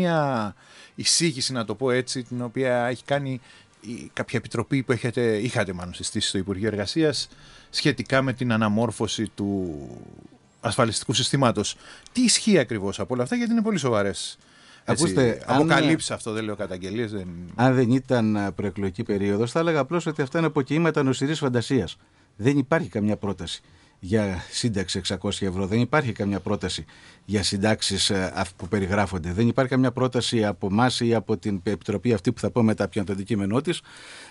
μια εισήγηση, να το πω έτσι, την οποία έχει κάνει κάποια επιτροπή που έχετε, είχατε μάλλον συστήσει στο Υπουργείο Εργασίας σχετικά με την αναμόρφωση του ασφαλιστικού συστήματος. Τι ισχύει ακριβώς από όλα αυτά, γιατί είναι πολύ σοβαρές. Ακούστε, αν... αυτό, δεν λέω καταγγελίες. Δεν... Αν δεν ήταν προεκλογική περίοδος, θα έλεγα απλώς ότι αυτά είναι αποκοίηματα νοσηρής φαντασίας. Δεν υπάρχει καμιά πρόταση για σύνταξη 600 ευρώ. Δεν υπάρχει καμιά πρόταση για συντάξεις ε, που περιγράφονται. Δεν υπάρχει καμιά πρόταση από εμάς ή από την Επιτροπή αυτή που θα πω μετά πια το αντικείμενό της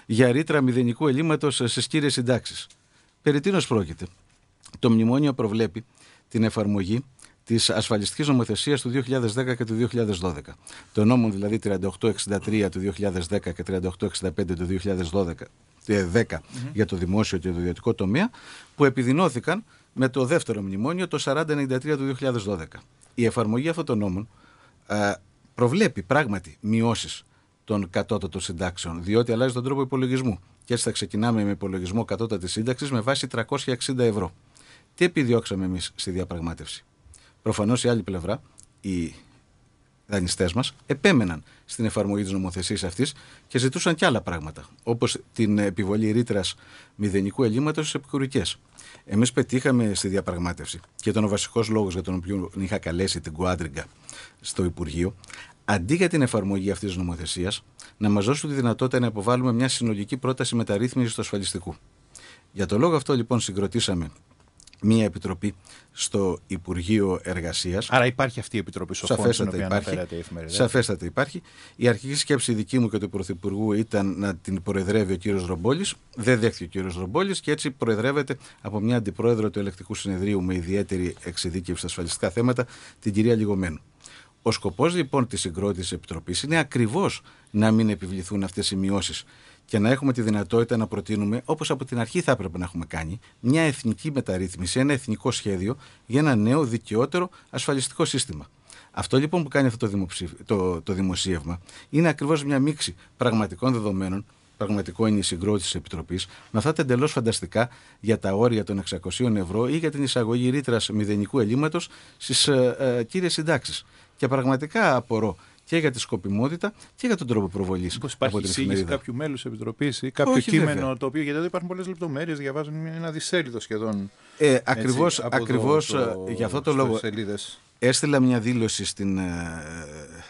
για ρήτρα μηδενικού ελλείμματος ε, στις κύριες συντάξεις. Περί τίνος πρόκειται. Το μνημόνιο προβλέπει την εφαρμογή της ασφαλιστικής νομοθεσίας του 2010 και του 2012. Το νόμο δηλαδή 3863 του 2010 και 3865 του 2012 10 ε, για το δημόσιο και το ιδιωτικό τομέα, που επιδεινώθηκαν με το δεύτερο μνημόνιο, το 4093 του 2012. Η εφαρμογή αυτών των νόμων ε, προβλέπει πράγματι μειώσεις των κατώτατων συντάξεων, διότι αλλάζει τον τρόπο υπολογισμού. Και έτσι θα ξεκινάμε με υπολογισμό κατώτατης σύνταξης με βάση 360 ευρώ. Τι επιδιώξαμε εμείς στη διαπραγμάτευση. Προφανώς η άλλη πλευρά, η δανειστές μας επέμεναν στην εφαρμογή της νομοθεσίας αυτής και ζητούσαν και άλλα πράγματα, όπως την επιβολή ρήτρας μηδενικού ελλείμματος στι επικουρικές. Εμείς πετύχαμε στη διαπραγμάτευση και ήταν ο βασικός λόγος για τον οποίο είχα καλέσει την Κουάντριγκα στο Υπουργείο, αντί για την εφαρμογή αυτής της νομοθεσίας, να μας δώσουν τη δυνατότητα να υποβάλουμε μια συνολική πρόταση μεταρρύθμισης του ασφαλιστικού. Για το λόγο αυτό, λοιπόν, συγκροτήσαμε μία επιτροπή στο Υπουργείο Εργασίας. Άρα υπάρχει αυτή η επιτροπή στο Σαφέστατα υπάρχει. Σαφέστατα υπάρχει. Η αρχική σκέψη δική μου και του Πρωθυπουργού ήταν να την προεδρεύει ο κύριος Ρομπόλης. Δεν δέχτηκε ο κύριος Ρομπόλης και έτσι προεδρεύεται από μια αντιπρόεδρο του Ελεκτικού Συνεδρίου με ιδιαίτερη εξειδίκευση στα ασφαλιστικά θέματα, την κυρία Λιγομένου. Ο σκοπός λοιπόν της συγκρότησης επιτροπής είναι ακριβώς να μην επιβληθούν αυτές οι μειώσεις και να έχουμε τη δυνατότητα να προτείνουμε, όπως από την αρχή θα έπρεπε να έχουμε κάνει, μια εθνική μεταρρύθμιση, ένα εθνικό σχέδιο για ένα νέο, δικαιότερο, ασφαλιστικό σύστημα. Αυτό λοιπόν που κάνει αυτό το, το, το δημοσίευμα είναι ακριβώς μια μίξη πραγματικών δεδομένων πραγματικό είναι η συγκρότηση της Επιτροπής, με αυτά τα εντελώς φανταστικά για τα όρια των 600 ευρώ ή για την εισαγωγή ρήτρας μηδενικού ελλείμματος στις ε, ε, κύριες συντάξεις. Και πραγματικά απορώ και για τη σκοπιμότητα και για τον τρόπο προβολής. Μήπως υπάρχει εισήγηση κάποιου μέλους επιτροπής ή κάποιο κείμενο το οποίο γιατί εδώ υπάρχουν πολλές λεπτομέρειες, διαβάζουν ένα δισέλιδο σχεδόν. Ε, Ακριβώ το, ε, για αυτό το λόγο. Έστειλα μια δήλωση στην, ε,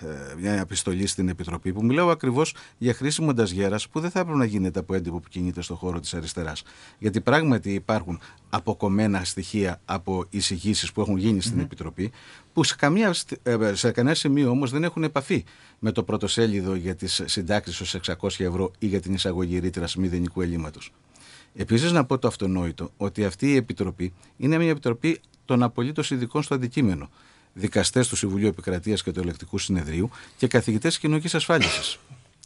ε, μια επιστολή στην Επιτροπή που μιλάω ακριβώς για χρήση μονταζιέρα που δεν θα έπρεπε να γίνεται από έντυπο που κινείται στον χώρο της αριστεράς. Γιατί πράγματι υπάρχουν αποκομμένα στοιχεία από εισηγήσεις που έχουν γίνει στην mm Επιτροπή, που σε, καμία, ε, ε, σε κανένα σημείο όμως δεν έχουν επαφή με το πρωτοσέλιδο για τις συντάξεις ως 600 ευρώ ή για την εισαγωγή ρήτρας μηδενικού ελλείμματος. Επίσης, να πω το αυτονόητο ότι αυτή η Επιτροπή είναι μια Επιτροπή των απολύτως ειδικών στο αντικείμενο δικαστές του Συμβουλίου Επικρατείας και του Ελεκτικού Συνεδρίου και καθηγητές κοινωνικής ασφάλισης.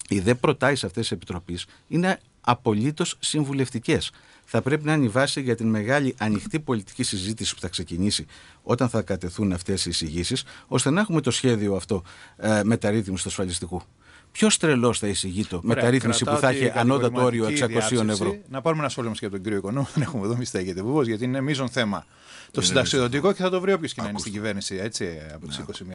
Οι δε προτάσεις αυτές της επιτροπής είναι απολύτως συμβουλευτικές. Θα πρέπει να είναι η βάση για την μεγάλη ανοιχτή πολιτική συζήτηση που θα ξεκινήσει όταν θα κατεθούν αυτές οι εισηγήσεις, ώστε να έχουμε το σχέδιο αυτό ε, μεταρρύθμισης του ασφαλιστικού ποιος τρελός θα εισηγεί το μεταρρύθμιση που θα έχει ανώτατο όριο 600 ευρώ. Να πάρουμε ένα σχόλιο μας και τον κύριο Οικονό. Δεν έχουμε εδώ, μη στέκεται βεβαίω, γιατί είναι μείζον θέμα. Το συνταξιδοτικό και θα το βρει όποιος και να είναι στην κυβέρνηση, έτσι, από τις 21 ναι.